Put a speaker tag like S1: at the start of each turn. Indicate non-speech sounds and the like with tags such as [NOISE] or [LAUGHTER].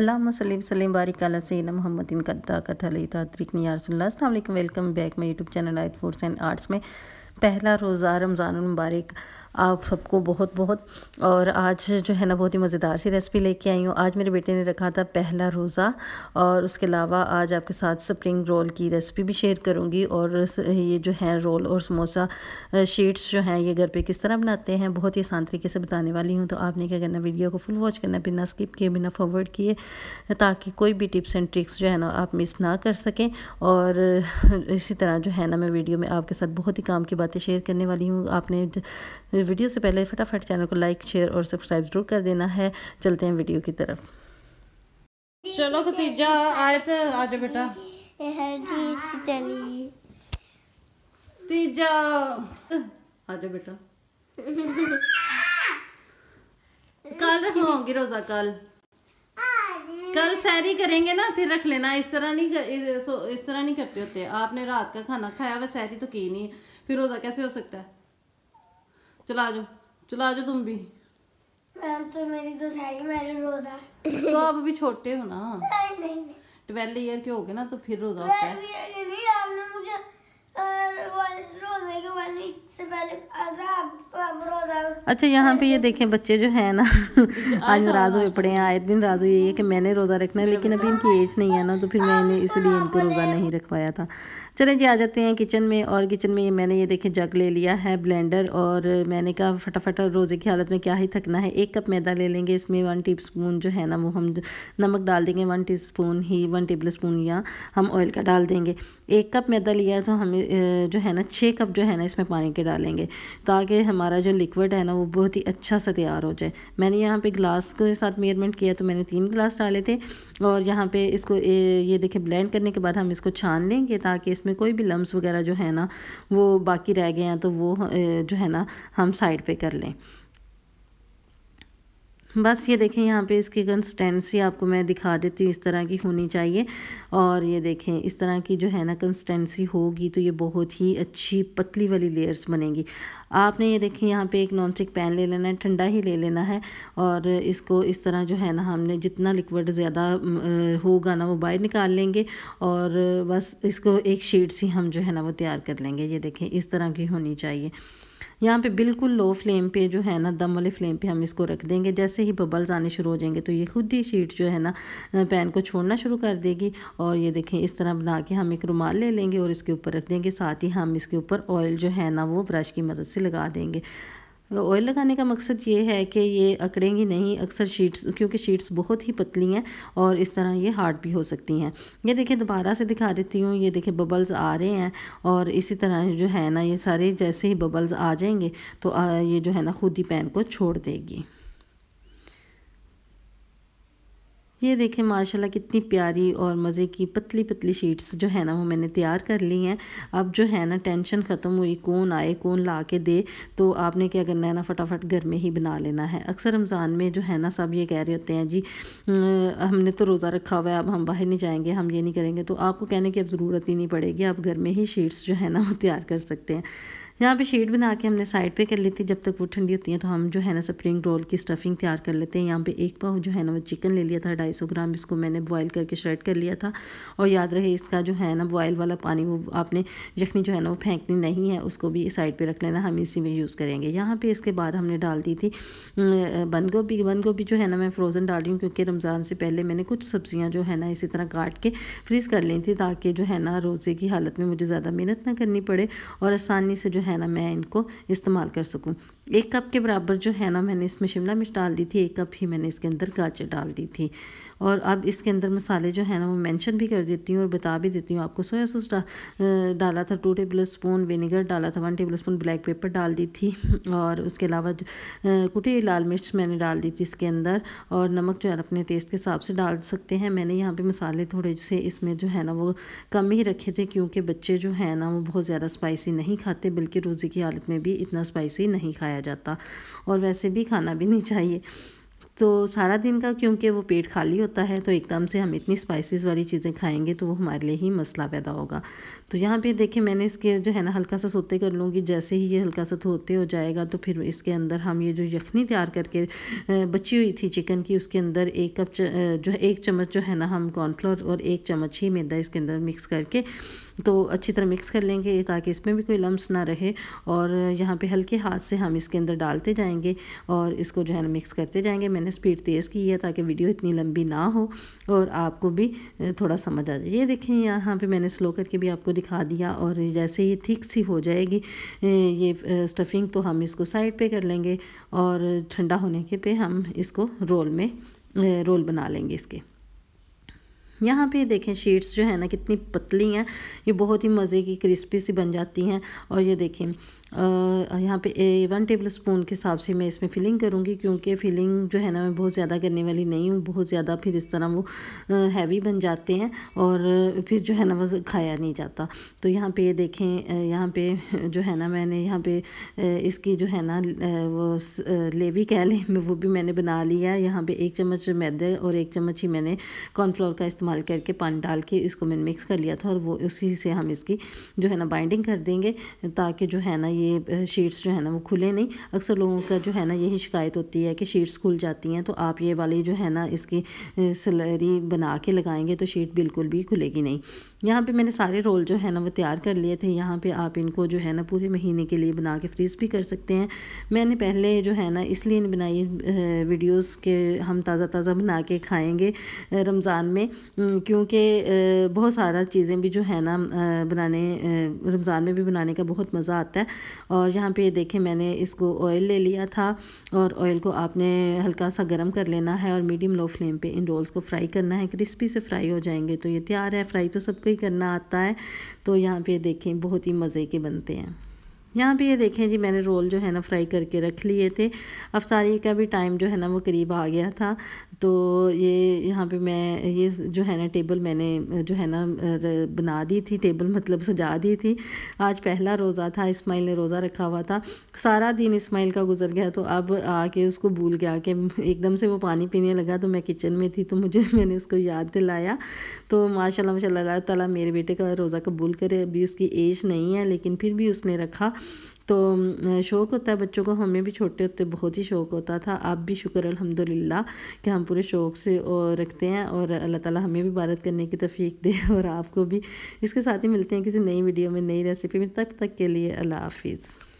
S1: अल्लाह सलीम सलीम बारिक सैन मोहम्मद कद्दा कथलिता त्रिकनियारसल्लाम welcome back my YouTube channel Ayat foods and arts में पहला रोज़ा रमज़ान मुबारक आप सबको बहुत बहुत और आज जो है ना बहुत ही मज़ेदार सी रेसिपी लेके आई हूँ आज मेरे बेटे ने रखा था पहला रोज़ा और उसके अलावा आज आपके साथ स्प्रिंग रोल की रेसिपी भी शेयर करूँगी और ये जो है रोल और समोसा शीट्स जो हैं ये घर पर किस तरह बनाते हैं बहुत ही आसान तरीके से बताने वाली हूँ तो आपने क्या करना वीडियो को फुल वॉच करना बिना स्किप किए बिना फॉरवर्ड किए ताकि कोई भी टिप्स एंड ट्रिक्स जो है ना आप मिस ना कर सकें और इसी तरह जो है ना मैं वीडियो में आपके साथ बहुत ही काम की बातें शेयर करने वाली हूँ आपने मेरे वीडियो से पहले फटाफट चैनल को लाइक शेयर और सब्सक्राइब ज़रूर कर देना है चलते हैं वीडियो की तरफ चलो भतीजा आए तो आ जाओ बेटा चली तीजा आ बेटा कल रखवाओगी रोजा कल कल सैरी करेंगे ना फिर रख लेना इस तरह नहीं कर, इस, इस तरह नहीं करते होते आपने रात का खाना खाया वह सैरी तो की नहीं फिर रोजा कैसे हो सकता है चला जाओ चला जाओ तुम भी मैम तो मेरी तो सारी मैंने रोजा तो आप अभी छोटे हो ना नहीं नहीं ट्वेल्व ईयर के हो गए ना तो फिर रोजा होता है नहीं आपने मुझे रोजे के वन से पहले आप, अच्छा यहाँ पे ये देखें बच्चे जो है ना [LAUGHS] आज नाराज हुए हाँ, पड़े हैं आए दिन नाराज हुए कि मैंने रोज़ा रखना है लेकिन अभी इनकी एज नहीं है ना तो फिर हाँ, मैंने इसलिए इनको रोज़ा नहीं रखवाया था चलें जी आ जाते हैं किचन में और किचन में ये मैंने ये देखें जग ले लिया है ब्लेंडर और मैंने कहा फटाफट रोज़े की हालत में क्या ही थकना है एक कप मैदा ले लेंगे इसमें वन टी स्पून जो है ना वो हम नमक डाल देंगे वन टी स्पून ही वन टेबल स्पून या हम ऑयल का डाल देंगे एक कप मैदा लिया है तो हम जो है ना छः कप जो है ना इसमें पानी के डालेंगे ताकि हमारा जो लिक्विड है ना वो बहुत ही अच्छा सा तैयार हो जाए मैंने यहाँ पे ग्लास के साथ मेयरमेंट किया तो मैंने तीन ग्लास डाले थे और यहाँ पे इसको ये देखिए ब्लेंड करने के बाद हम इसको छान लेंगे ताकि इसमें कोई भी लम्ब वगैरह जो है ना वो बाकी रह गए हैं तो वो जो है ना हम साइड पर कर लें बस ये देखें यहाँ पे इसकी कंसिस्टेंसी आपको मैं दिखा देती हूँ इस तरह की होनी चाहिए और ये देखें इस तरह की जो है ना कंसिस्टेंसी होगी तो ये बहुत ही अच्छी पतली वाली लेयर्स बनेगी आपने ये देखें यहाँ पे एक नॉन स्टिक पैन ले लेना है ठंडा ही ले लेना है और इसको इस तरह जो है ना हमने जितना लिक्विड ज़्यादा होगा ना वो बाहर निकाल लेंगे और बस इसको एक शीट सी हम जो है ना वो तैयार कर लेंगे ये देखें इस तरह की होनी चाहिए यहाँ पे बिल्कुल लो फ्लेम पे जो है ना दम वाले फ्लेम पे हम इसको रख देंगे जैसे ही बबल्स आने शुरू हो जाएंगे तो ये खुद ही शीट जो है ना पैन को छोड़ना शुरू कर देगी और ये देखें इस तरह बना के हम एक रुमाल ले लेंगे और इसके ऊपर रख देंगे साथ ही हम इसके ऊपर ऑयल जो है ना वो ब्रश की मदद से लगा देंगे ऑयल तो लगाने का मकसद ये है कि ये अकड़ेंगी नहीं अक्सर शीट्स क्योंकि शीट्स बहुत ही पतली हैं और इस तरह ये हार्ड भी हो सकती हैं ये देखें दोबारा से दिखा देती हूँ ये देखें बबल्स आ रहे हैं और इसी तरह जो है ना ये सारे जैसे ही बबल्स आ जाएंगे तो ये जो है ना खुद ही पैन को छोड़ देगी ये देखें माशाल्लाह कितनी प्यारी और मज़े की पतली पतली शीट्स जो है ना वो मैंने तैयार कर ली हैं अब जो है ना टेंशन ख़त्म हुई कौन आए कौन ला के दे तो आपने क्या करना है ना फटाफट घर में ही बना लेना है अक्सर रमज़ान में जो है ना सब ये कह रहे होते हैं जी हमने तो रोज़ा रखा हुआ है अब हम बाहर नहीं जाएंगे हम ये नहीं करेंगे तो आपको कहने की अब ज़रूरत ही नहीं पड़ेगी आप घर में ही शीट्स जो है ना वो तैयार कर सकते हैं यहाँ पे शेड बना के हमने साइड पे कर लेते हैं जब तक वो ठंडी होती है तो हम जो है ना स्प्रिंग रोल की स्टफिंग तैयार कर लेते हैं यहाँ पे एक पाव जो है ना वो चिकन ले लिया था ढाई सौ ग्राम इसको मैंने बॉयल करके श्रेड कर लिया था और याद रहे इसका जो है ना बॉयल वाला पानी वो आपने यखनी जो है ना वो फेंकनी नहीं है उसको भी साइड पर रख लेना हम इसी में यूज़ करेंगे यहाँ पर इसके बाद हमने डाल दी थी बंद गोभी बंद गोभी जो है ना मैं फ्रोज़न डाल रही हूँ क्योंकि रमज़ान से पहले मैंने कुछ सब्ज़ियाँ जो है ना इसी तरह काट के फ्रीज़ कर ली थी ताकि जो है ना रोज़े की हालत में मुझे ज़्यादा मेहनत ना करनी पड़े और आसानी से जो है है ना मैं इनको इस्तेमाल कर सकूँ एक कप के बराबर जो है ना मैंने इसमें शिमला मिर्च डाल दी थी एक कप ही मैंने इसके अंदर गाजर डाल दी थी और अब इसके अंदर मसाले जो है ना वो मेंशन भी कर देती हूँ और बता भी देती हूँ आपको सोया सॉस डा, डाला था टू टेबल स्पून विनेगर डाला था one tablespoon black pepper डाल दी थी [LAUGHS] और उसके अलावा कुटी लाल मिर्च मैंने डाल दी थी इसके अंदर और नमक जो है अपने टेस्ट के हिसाब से डाल सकते हैं मैंने यहाँ पर मसाले थोड़े से इसमें जो है ना वो कम ही रखे थे क्योंकि बच्चे जो है ना वो बहुत ज़्यादा स्पाइसी नहीं खाते बल्कि रोज़ी की हालत में भी इतना स्पाइसी नहीं खाया जाता और वैसे भी खाना भी नहीं चाहिए तो सारा दिन का क्योंकि वो पेट खाली होता है तो एकदम से हम इतनी स्पाइसेस वाली चीज़ें खाएंगे तो वो हमारे लिए ही मसला पैदा होगा तो यहाँ पे देखिए मैंने इसके जो है ना हल्का सा सोते कर लूँगी जैसे ही ये हल्का सा धोते हो जाएगा तो फिर इसके अंदर हम ये जो यखनी तैयार करके बची हुई थी चिकन की उसके अंदर एक कप जो है एक चम्मच जो है ना हम कॉर्नफ्लोर और एक चम्मच ही मैदा इसके अंदर मिक्स करके तो अच्छी तरह मिक्स कर लेंगे ताकि इसमें भी कोई लम्स ना रहे और यहाँ पे हल्के हाथ से हम इसके अंदर डालते जाएंगे और इसको जो है ना मिक्स करते जाएंगे मैंने स्पीड तेज़ की है ताकि वीडियो इतनी लंबी ना हो और आपको भी थोड़ा समझ आ जाए ये देखें यहाँ पे मैंने स्लो करके भी आपको दिखा दिया और जैसे ही थिक सी हो जाएगी ये स्टफिंग तो हम इसको साइड पर कर लेंगे और ठंडा होने के पे हम इसको रोल में रोल बना लेंगे इसके यहाँ पे देखें शीट्स जो है ना कितनी पतली हैं ये बहुत ही मज़े की क्रिस्पी सी बन जाती हैं और ये देखें यहाँ पे ए, वन टेबल स्पून के हिसाब से मैं इसमें फिलिंग करूँगी क्योंकि फिलिंग जो है ना मैं बहुत ज़्यादा करने वाली नहीं हूँ बहुत ज़्यादा फिर इस तरह वो हैवी बन जाते हैं और फिर जो है ना वो खाया नहीं जाता तो यहाँ पे देखें यहाँ पे जो है ना मैंने यहाँ पे इसकी जो है ना वो लेवी कह लें वो भी मैंने बना लिया यहाँ पर एक चम्मच मैदे और एक चम्मच ही मैंने कॉर्नफ्लोर का इस्तेमाल करके पानी डाल के इसको मैंने मिक्स कर लिया था और वो उसी से हम इसकी जो है ना बाइंडिंग कर देंगे ताकि जो है ना ये ये शीट्स जो है ना वो खुले नहीं अक्सर लोगों का जो है ना यही शिकायत होती है कि शीट्स खुल जाती हैं तो आप ये वाली जो है ना इसकी सलरी बना के लगाएंगे तो शीट बिल्कुल भी खुलेगी नहीं यहाँ पे मैंने सारे रोल जो है ना वो तैयार कर लिए थे यहाँ पे आप इनको जो है ना पूरे महीने के लिए बना के फ्रीज़ भी कर सकते हैं मैंने पहले जो है ना इसलिए इन बनाई वीडियोस के हम ताज़ा ताज़ा बना के खाएंगे रमज़ान में क्योंकि बहुत सारा चीज़ें भी जो है ना बनाने रमज़ान में भी बनाने का बहुत मज़ा आता है और यहाँ पे देखें मैंने इसको ऑयल ले लिया था और ऑयल को आपने हल्का सा गर्म कर लेना है और मीडियम लो फ्लेम पे इन रोल्स को फ्राई करना है क्रिस्पी से फ्राई हो जाएंगे तो ये तैयार है फ्राई तो सबको ही करना आता है तो यहाँ पे देखें बहुत ही मज़े के बनते हैं यहाँ पे ये देखें जी मैंने रोल जो है ना फ्राई करके रख लिए थे अफसारी का भी टाइम जो है ना वो करीब आ गया था तो ये यहाँ पे मैं ये जो है ना टेबल मैंने जो है ना बना दी थी टेबल मतलब सजा दी थी आज पहला रोज़ा था इस्माइल ने रोज़ा रखा हुआ था सारा दिन इस्माइल का गुजर गया तो अब आके उसको भूल गया कि एकदम से वो पानी पीने लगा तो मैं किचन में थी तो मुझे [LAUGHS] मैंने उसको याद दिलाया तो माशाल्लाह माशाल्लाह तला मेरे बेटे का रोज़ा कबूल करे अभी उसकी एज नहीं है लेकिन फिर भी उसने रखा तो शौक़ होता है बच्चों को हमें भी छोटे होते बहुत ही शौक़ होता था आप भी शुक्र अल्हम्दुलिल्लाह कि हम पूरे शौक़ से और रखते हैं और अल्लाह ताला हमें भी इबादत करने की तफीक दे [LAUGHS] और आपको भी इसके साथ ही मिलते हैं किसी नई वीडियो में नई रेसिपी में तब तक, तक के लिए अल्लाह हाफिज़